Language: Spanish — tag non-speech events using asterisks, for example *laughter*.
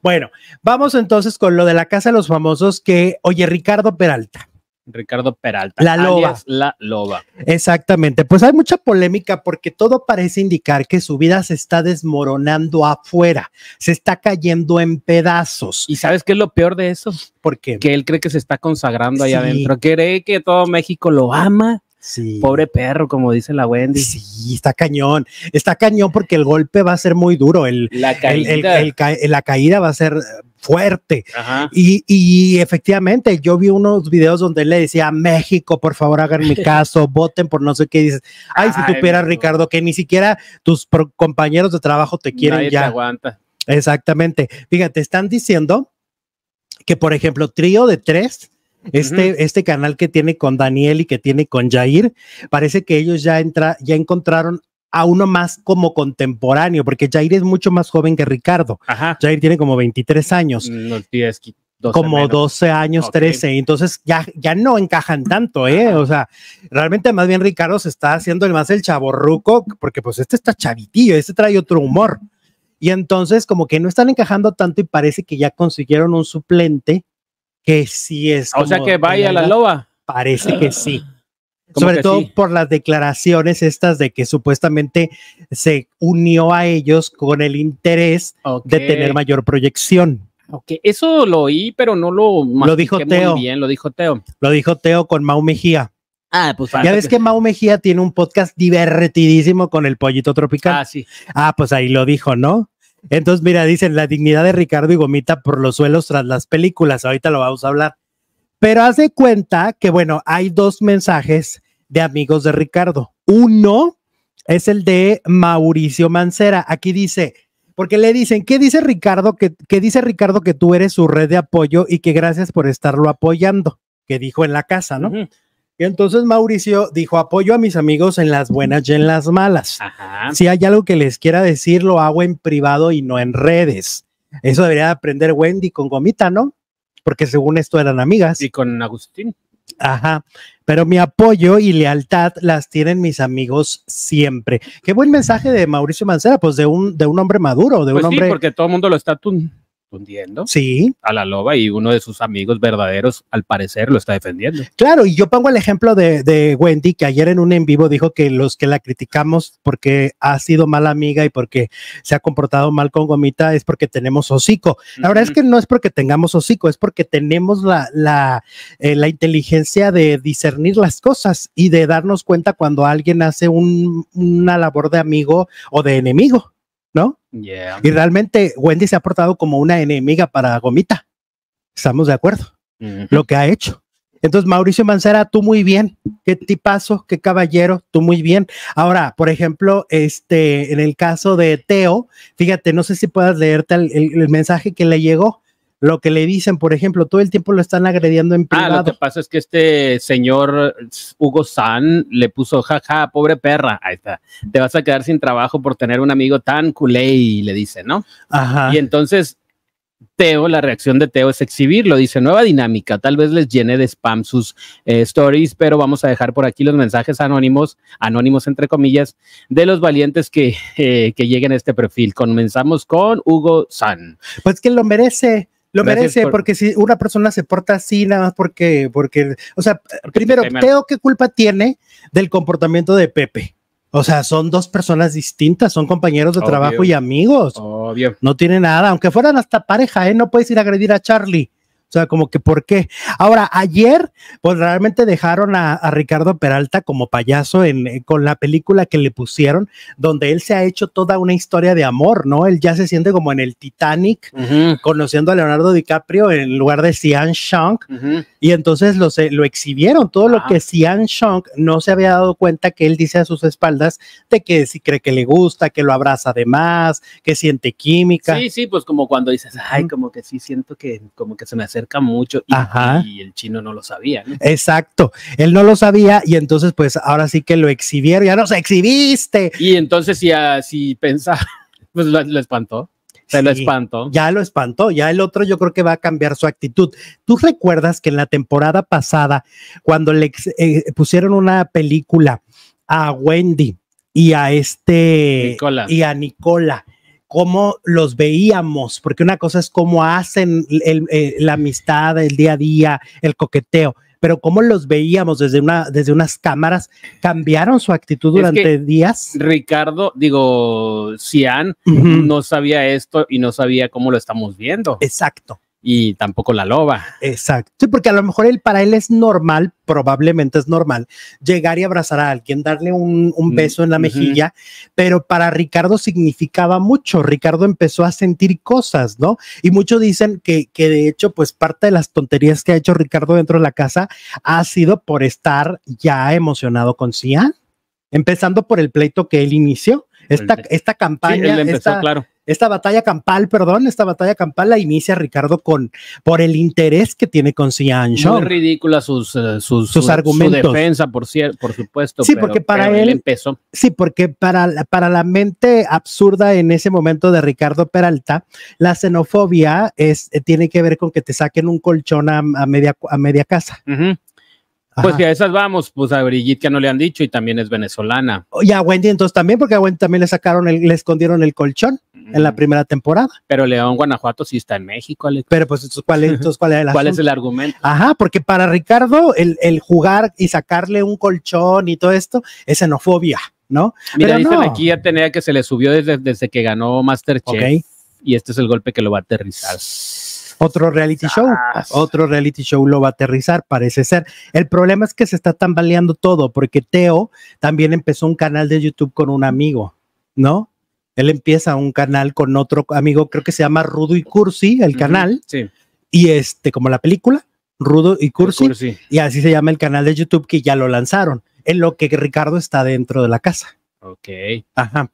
Bueno, vamos entonces con lo de la Casa de los Famosos que, oye, Ricardo Peralta. Ricardo Peralta. La loba. la loba. Exactamente. Pues hay mucha polémica porque todo parece indicar que su vida se está desmoronando afuera, se está cayendo en pedazos. ¿Y sabes qué es lo peor de eso? Porque él cree que se está consagrando allá adentro, cree que todo México lo ama, Sí. Pobre perro, como dice la Wendy. Sí, está cañón. Está cañón porque el golpe va a ser muy duro. la, caída. va a ser fuerte. Y, efectivamente, yo vi unos videos donde él le decía, México, por favor, hagan mi *laughs* caso, voten por no sé qué. dices, ay, si tuvieras Ricardo, que ni siquiera tus compañeros de trabajo te quieren ya. aguanta. Exactamente. Fíjate, están diciendo que, por ejemplo, Trío de Tres este, este, canal que tiene con Daniel y que tiene con Jair, parece que ellos ya, entra, ya encontraron a uno más como contemporáneo, porque Jair es mucho más joven que Ricardo. Jair tiene como 23 años. Mm, como 12 años, 13. Entonces ya, ya no encajan tanto, ¿eh? O sea, realmente más bien Ricardo se está haciendo el más el chaborruco, porque pues este está chavitillo, este trae otro humor. Y entonces como que no están encajando tanto y parece que ya consiguieron un suplente que sí es. Como, ah, o sea que vaya la loba. Parece que sí. *gasps* Sobre todo por las declaraciones estas de que supuestamente se unió a ellos con el interés de tener mayor proyección. Ok, eso lo oí, pero no lo lo dijo Teo. bien, lo dijo Teo. Lo dijo Teo con Mau Mejía. Ah, pues ya ves que... que Mau Mejía tiene un podcast divertidísimo con el pollito tropical. Ah, sí. Ah, pues ahí lo dijo, ¿no? Entonces, mira, dicen la dignidad de Ricardo y Gomita por los suelos tras las películas. Ahorita lo vamos a hablar. Pero haz de cuenta que, bueno, hay dos mensajes de amigos de Ricardo. Uno es el de Mauricio Mancera. Aquí dice, porque le dicen, ¿qué dice Ricardo? Que, dice Ricardo que tú eres su red de apoyo y que gracias por estarlo apoyando, que dijo en la casa, ¿no? entonces Mauricio dijo, apoyo a mis amigos en las buenas y en las malas. Si hay algo que les quiera decir, lo hago en privado y no en redes. Eso debería aprender Wendy con Gomita, ¿no? Porque según esto eran amigas. Y con Agustín. Ajá, pero mi apoyo y lealtad las tienen mis amigos siempre. Qué buen mensaje de Mauricio Mancera, pues de un, de un hombre maduro, de pues un sí, hombre. porque todo el mundo lo está sí. a la loba y uno de sus amigos verdaderos, al parecer, lo está defendiendo. Claro, y yo pongo el ejemplo de, Wendy, que ayer en un en vivo dijo que los que la criticamos porque ha sido mala amiga y porque se ha comportado mal con Gomita es porque tenemos hocico. La verdad es que no es porque tengamos hocico, es porque tenemos la, eh, la, inteligencia de discernir las cosas y de darnos cuenta cuando alguien hace una labor de amigo o de enemigo. ¿no? Y realmente Wendy se ha portado como una enemiga para Gomita. Estamos de acuerdo. Lo que ha hecho. Entonces, Mauricio Mancera, tú muy bien. Qué tipazo, qué caballero, tú muy bien. Ahora, por ejemplo, este, en el caso de Teo, fíjate, no sé si puedas leerte el mensaje que le llegó lo que le dicen, por ejemplo, todo el tiempo lo están agrediendo en privado. Ah, lo que pasa es que este señor Hugo San le puso, jaja, pobre perra, ahí está, te vas a quedar sin trabajo por tener un amigo tan culé, y le dice, ¿no? Ajá. Y entonces Teo, la reacción de Teo es exhibirlo, dice nueva dinámica, tal vez les llene de spam sus eh, stories, pero vamos a dejar por aquí los mensajes anónimos, anónimos entre comillas, de los valientes que, eh, que lleguen a este perfil. Comenzamos con Hugo San. Pues que lo merece. Lo merece, porque si una persona se porta así, nada más porque, porque, o sea, primero, Teo, ¿qué culpa tiene del comportamiento de Pepe? O sea, son dos personas distintas, son compañeros de trabajo y amigos. No tiene nada, aunque fueran hasta pareja, ¿eh? No puedes ir a agredir a Charlie. O sea, como que por qué. Ahora, ayer, pues realmente dejaron a, Ricardo Peralta como payaso en, eh, con la película que le pusieron, donde él se ha hecho toda una historia de amor, ¿no? Él ya se siente como en el Titanic, conociendo a Leonardo DiCaprio en lugar de Sian Shank. Y entonces lo exhibieron, todo lo ah. que Sian Shong no se había dado cuenta que él dice a sus espaldas de que si cree que le gusta, que lo abraza de más, que siente química. Sí, sí, pues como cuando dices, ay, como que sí siento que como que se me acerca mucho y, el chino no lo sabía. ¿no? Exacto, él no lo sabía y entonces pues ahora sí que lo exhibieron, ya se exhibiste. Y entonces si, si pensaba, *laughs* pues lo espantó. Se lo espantó. Ya lo espantó. Ya el otro yo creo que va a cambiar su actitud. ¿Tú recuerdas que en la temporada pasada, cuando le eh, pusieron una película a Wendy y a este Nicola. y a Nicola? cómo los veíamos, porque una cosa es cómo hacen eh, la amistad, el día a día, el coqueteo, pero cómo los veíamos desde, una, desde unas cámaras, cambiaron su actitud durante días. Ricardo, digo, Cian, no sabía esto y no sabía cómo lo estamos viendo. Exacto y tampoco la loba. Exacto. Sí, porque a lo mejor él, para él es normal, probablemente es normal, llegar y abrazar a alguien, darle un, mm, beso en la mejilla, pero para Ricardo significaba mucho. Ricardo empezó a sentir cosas, ¿no? Y muchos dicen que, que de hecho, pues parte de las tonterías que ha hecho Ricardo dentro de la casa ha sido por estar ya emocionado con Cian, empezando por el pleito que él inició. Esta, esta campaña, claro esta batalla campal, perdón, esta batalla campal la inicia Ricardo con por el interés que tiene con Xi'an Muy ridícula sus, eh, sus, sus argumentos. Su defensa, por, por supuesto. Sí, porque para él, empezó. Sí, porque para la, para la mente absurda en ese momento de Ricardo Peralta, la xenofobia es, eh, tiene que ver con que te saquen un colchón a, media, a media casa. Pues que a esas vamos, pues a Brigitte que no le han dicho y también es venezolana. Y a Wendy entonces también, porque a Wendy también le sacaron, le escondieron el colchón en la primera temporada. Pero León Guanajuato sí está en México, Pero pues ¿cuál es, *laughs* entonces, es el argumento? Ajá, porque para Ricardo el, jugar y sacarle un colchón y todo esto es xenofobia, ¿no? Mira, dicen aquí ya tenía que se le subió desde, que ganó Masterchef. Y este es el golpe que lo va a aterrizar otro reality show, otro reality show lo va a aterrizar, parece ser. El problema es que se está tambaleando todo, porque Teo también empezó un canal de YouTube con un amigo, ¿no? él empieza un canal con otro amigo, creo que se llama Rudo y Cursi, el canal. Sí. Y este, como la película, Rudo y Cursi, Y así se llama el canal de YouTube que ya lo lanzaron, en lo que Ricardo está dentro de la casa. Ok. Ajá.